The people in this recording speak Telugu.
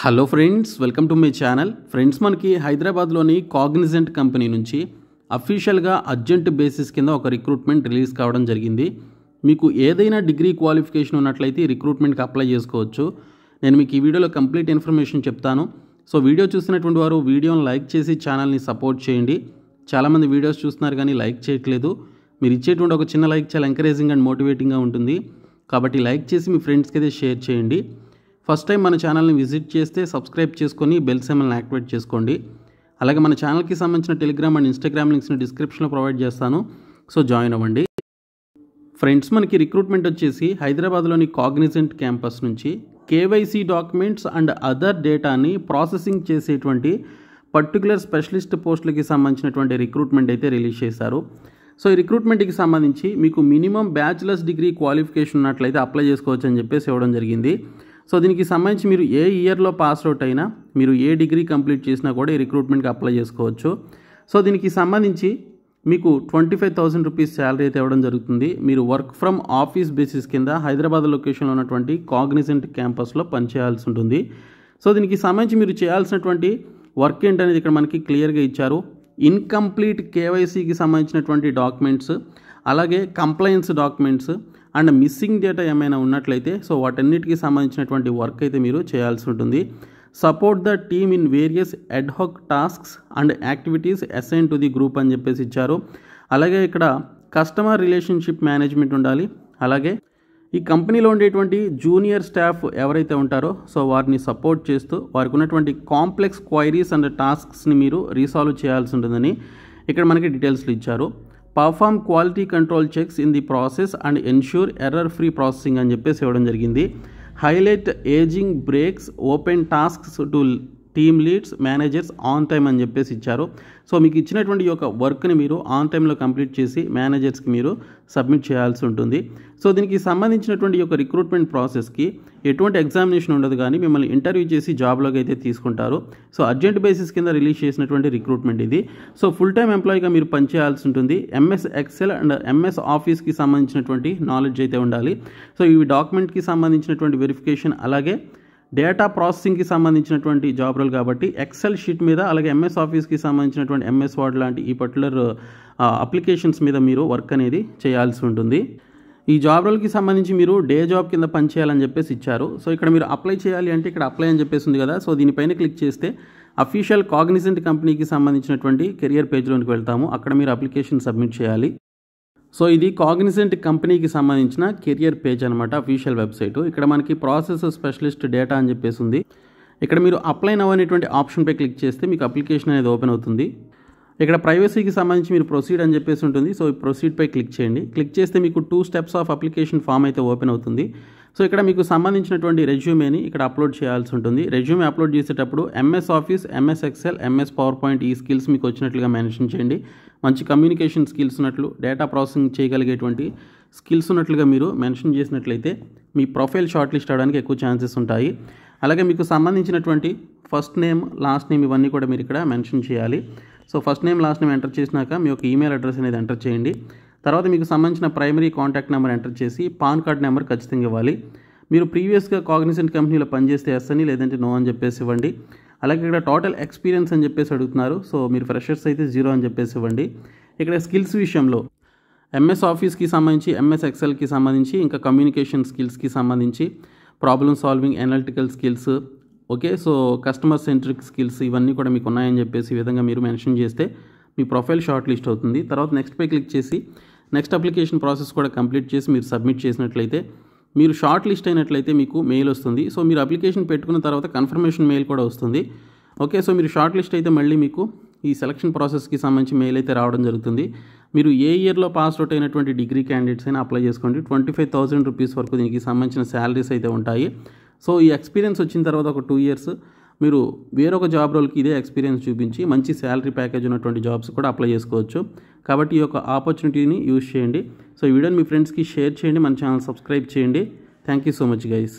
hello friends welcome to my channel friends మనకి హైదరాబాద్లోని కాగ్నిజెంట్ కంపెనీ నుంచి అఫీషియల్గా అర్జెంట్ బేసిస్ కింద ఒక రిక్రూట్మెంట్ రిలీజ్ కావడం జరిగింది మీకు ఏదైనా డిగ్రీ క్వాలిఫికేషన్ ఉన్నట్లయితే రిక్రూట్మెంట్కి అప్లై చేసుకోవచ్చు నేను మీకు ఈ వీడియోలో కంప్లీట్ ఇన్ఫర్మేషన్ చెప్తాను సో వీడియో చూసినటువంటి వారు వీడియోని లైక్ చేసి ఛానల్ని సపోర్ట్ చేయండి చాలామంది వీడియోస్ చూస్తున్నారు కానీ లైక్ చేయట్లేదు మీరు ఇచ్చేటువంటి ఒక చిన్న లైక్ చాలా ఎంకరేజింగ్ అండ్ మోటివేటింగ్గా ఉంటుంది కాబట్టి లైక్ చేసి మీ ఫ్రెండ్స్కి అయితే షేర్ చేయండి ఫస్ట్ టైం మన ఛానల్ని విజిట్ చేస్తే సబ్స్క్రైబ్ చేసుకొని బెల్ సెమల్ని యాక్టివేట్ చేసుకోండి అలాగే మన ఛానల్కి సంబంధించిన టెలిగ్రామ్ అండ్ ఇన్స్టాగ్రామ్ లింక్స్ని డిస్క్రిప్షన్లో ప్రొవైడ్ చేస్తాను సో జాయిన్ అవ్వండి ఫ్రెండ్స్ మనకి రిక్రూట్మెంట్ వచ్చేసి హైదరాబాద్లోని కాగ్నిజెంట్ క్యాంపస్ నుంచి కేవైసీ డాక్యుమెంట్స్ అండ్ అదర్ డేటాని ప్రాసెసింగ్ చేసేటువంటి పర్టికులర్ స్పెషలిస్ట్ పోస్టులకి సంబంధించినటువంటి రిక్రూట్మెంట్ అయితే రిలీజ్ చేశారు సో ఈ రిక్రూట్మెంట్కి సంబంధించి మీకు మినిమం బ్యాచిలర్స్ డిగ్రీ క్వాలిఫికేషన్ ఉన్నట్లయితే అప్లై చేసుకోవచ్చు అని చెప్పేసి ఇవ్వడం జరిగింది సో దీనికి సంబంధించి మీరు ఏ ఇయర్లో పాస్ అవుట్ అయినా మీరు ఏ డిగ్రీ కంప్లీట్ చేసినా కూడా ఈ రిక్రూట్మెంట్కి అప్లై చేసుకోవచ్చు సో దీనికి సంబంధించి మీకు twenty five thousand rupees salary అయితే ఇవ్వడం జరుగుతుంది మీరు వర్క్ ఫ్రమ్ ఆఫీస్ బేసిస్ కింద హైదరాబాద్ లొకేషన్లో ఉన్నటువంటి కాగ్నిజెంట్ క్యాంపస్లో పనిచేయాల్సి ఉంటుంది సో దీనికి సంబంధించి మీరు చేయాల్సినటువంటి వర్క్ ఏంటనేది ఇక్కడ మనకి క్లియర్గా ఇచ్చారు ఇన్కంప్లీట్ కేవైసీకి సంబంధించినటువంటి డాక్యుమెంట్స్ అలాగే compliance documents and missing data ఏమైనా ఉన్నట్లయితే సో వాటన్నిటికీ సంబంధించినటువంటి వర్క్ అయితే మీరు చేయాల్సి ఉంటుంది support the team in various ad hoc tasks and activities assign to the group అని చెప్పేసి ఇచ్చారు అలాగే ఇక్కడ కస్టమర్ రిలేషన్షిప్ మేనేజ్మెంట్ ఉండాలి అలాగే ఈ కంపెనీలో ఉండేటువంటి జూనియర్ స్టాఫ్ ఎవరైతే ఉంటారో సో వారిని సపోర్ట్ చేస్తూ వారికి ఉన్నటువంటి కాంప్లెక్స్ క్వైరీస్ అండ్ టాస్క్స్ని మీరు రీసాల్వ్ చేయాల్సి ఉంటుందని ఇక్కడ మనకి డీటెయిల్స్లు ఇచ్చారు perform quality control checks in the process and ensure error free processing anipes highlight aging breaks open tasks to team leads managers on time అని చెప్పేసి ఇచ్చారు సో మీకు ఇచ్చినటువంటి యొక్క వర్క్ని మీరు ఆన్ టైంలో కంప్లీట్ చేసి మేనేజర్స్కి మీరు సబ్మిట్ చేయాల్సి ఉంటుంది సో దీనికి సంబంధించినటువంటి యొక్క రిక్రూట్మెంట్ ప్రాసెస్కి ఎటువంటి ఎగ్జామినేషన్ ఉండదు కానీ మిమ్మల్ని ఇంటర్వ్యూ చేసి జాబ్లోకి అయితే తీసుకుంటారు సో అర్జెంట్ బేసిస్ కింద రిలీజ్ చేసినటువంటి రిక్రూట్మెంట్ ఇది సో ఫుల్ టైం ఎంప్లాయీగా మీరు పనిచేయాల్సి ఉంటుంది ఎంఎస్ ఎక్సెల్ అండ్ ఎంఎస్ ఆఫీస్కి సంబంధించినటువంటి నాలెడ్జ్ అయితే ఉండాలి సో ఇవి డాక్యుమెంట్కి సంబంధించినటువంటి వెరిఫికేషన్ అలాగే డేటా ప్రాసెసింగ్కి సంబంధించినటువంటి జాబ్ రోల్ కాబట్టి ఎక్సెల్ షీట్ మీద అలాగే ఎంఎస్ ఆఫీస్కి సంబంధించినటువంటి ఎంఎస్ వర్డ్ లాంటి ఈ పర్టికులర్ అప్లికేషన్స్ మీద మీరు వర్క్ అనేది చేయాల్సి ఉంటుంది ఈ జాబ్ రోల్కి సంబంధించి మీరు డే జాబ్ కింద పనిచేయాలని చెప్పేసి ఇచ్చారు సో ఇక్కడ మీరు అప్లై చేయాలి అంటే ఇక్కడ అప్లై అని చెప్పేసి ఉంది కదా సో దీనిపైన క్లిక్ చేస్తే అఫీషియల్ కాగ్నిజెంట్ కంపెనీకి సంబంధించినటువంటి కెరియర్ పేజ్లోనికి వెళ్తాము అక్కడ మీరు అప్లికేషన్ సబ్మిట్ చేయాలి సో ఇది కాగ్నిజెంట్ కంపెనీకి సంబంధించిన కెరియర్ పేజ్ అనమాట అఫీషియల్ వెబ్సైట్ ఇక్కడ మనకి ప్రాసెస్ స్పెషలిస్ట్ డేటా అని చెప్పేసి ఉంది ఇక్కడ మీరు అప్లై ఆప్షన్ ఆప్షన్పై క్లిక్ చేస్తే మీకు అప్లికేషన్ అనేది ఓపెన్ అవుతుంది ఇక్కడ ప్రైవసీకి సంబంధించి మీరు ప్రొసీడ్ అని చెప్పేసి ఉంటుంది సో ఈ ప్రొసీడ్పై క్లిక్ చేయండి క్లిక్ చేస్తే మీకు two steps of application form అయితే ఓపెన్ అవుతుంది సో ఇక్కడ మీకు సంబంధించినటువంటి రెజ్యూమేని ఇక్కడ అప్లోడ్ చేయాల్సి ఉంటుంది రెజ్యూమే అప్లోడ్ చేసేటప్పుడు MS Office MS Excel MS PowerPoint ఈ స్కిల్స్ మీకు వచ్చినట్లుగా మెన్షన్ చేయండి మంచి కమ్యూనికేషన్ స్కిల్స్ ఉన్నట్లు డేటా ప్రాసెసింగ్ చేయగలిగేటువంటి స్కిల్స్ ఉన్నట్లుగా మీరు మెన్షన్ చేసినట్లయితే మీ ప్రొఫైల్ షార్ట్ లిస్ట్ అవడానికి ఎక్కువ ఛాన్సెస్ ఉంటాయి అలాగే మీకు సంబంధించినటువంటి ఫస్ట్ నేమ్ లాస్ట్ నేమ్ ఇవన్నీ కూడా మీరు ఇక్కడ మెన్షన్ చేయాలి so first name last name enter చేసినాక మీ యొక్క ఈమెయిల్ అడ్రస్ అనేది ఎంటర్ చేయండి తర్వాత మీకు సంబంధించిన ప్రైమరీ కాంటాక్ట్ నెంబర్ ఎంటర్ చేసి పాన్ కార్డ్ నెంబర్ ఖచ్చితంగా ఇవ్వాలి మీరు ప్రీవియస్గా కాగ్నిసెంట్ కంపెనీలో పనిచేస్తే ఎస్ అని లేదంటే నో అని చెప్పేసి ఇవ్వండి అలాగే ఇక్కడ టోటల్ ఎక్స్పీరియన్స్ అని చెప్పేసి అడుగుతున్నారు సో మీరు ఫ్రెషర్స్ అయితే జీరో అని చెప్పేసి ఇవ్వండి ఇక్కడ స్కిల్స్ విషయంలో ఎంఎస్ ఆఫీస్కి సంబంధించి ఎంఎస్ ఎక్సెల్కి సంబంధించి ఇంకా కమ్యూనికేషన్ స్కిల్స్కి సంబంధించి problem solving analytical skills okay so customer centric skills ఇవన్నీ కూడా మీకు ఉన్నాయని చెప్పేసి ఈ విధంగా మీరు మెన్షన్ చేస్తే మీ ప్రొఫైల్ షార్ట్ లిస్ట్ అవుతుంది తర్వాత నెక్స్ట్ పై క్లిక్ చేసి నెక్స్ట్ అప్లికేషన్ ప్రాసెస్ కూడా కంప్లీట్ చేసి మీరు సబ్మిట్ చేసినట్లయితే మీరు షార్ట్ లిస్ట్ అయినట్లయితే మీకు మెయిల్ వస్తుంది సో మీరు అప్లికేషన్ పెట్టుకున్న తర్వాత కన్ఫర్మేషన్ మెయిల్ కూడా వస్తుంది ఓకే సో మీరు షార్ట్ లిస్ట్ అయితే మళ్ళీ మీకు ఈ సెలక్షన్ ప్రాసెస్కి సంబంధించి మెయిల్ అయితే రావడం జరుగుతుంది మీరు ఏ ఇయర్లో పాస్ అవుట్ అయినటువంటి డిగ్రీ క్యాండిడేట్స్ అయినా అప్లై చేసుకోండి ట్వంటీ ఫైవ్ థౌసండ్ రూపీస్ వరకు దీనికి సంబంధించిన శాలరీస్ అయితే ఉంటాయి సో ఈ ఎక్స్పీరియన్స్ వచ్చిన తర్వాత ఒక టూ ఇయర్స్ మీరు వేరొక జాబ్ రోల్కి ఇదే ఎక్స్పీరియన్స్ చూపించి మంచి శాలరీ ప్యాకేజ్ ఉన్నటువంటి జాబ్స్ కూడా అప్లై చేసుకోవచ్చు కాబట్టి ఈ యొక్క ఆపర్చునిటీని యూజ్ చేయండి సో ఈ వీడియోని మీ ఫ్రెండ్స్కి షేర్ చేయండి మన ఛానల్ సబ్స్క్రైబ్ చేయండి thank you so much guys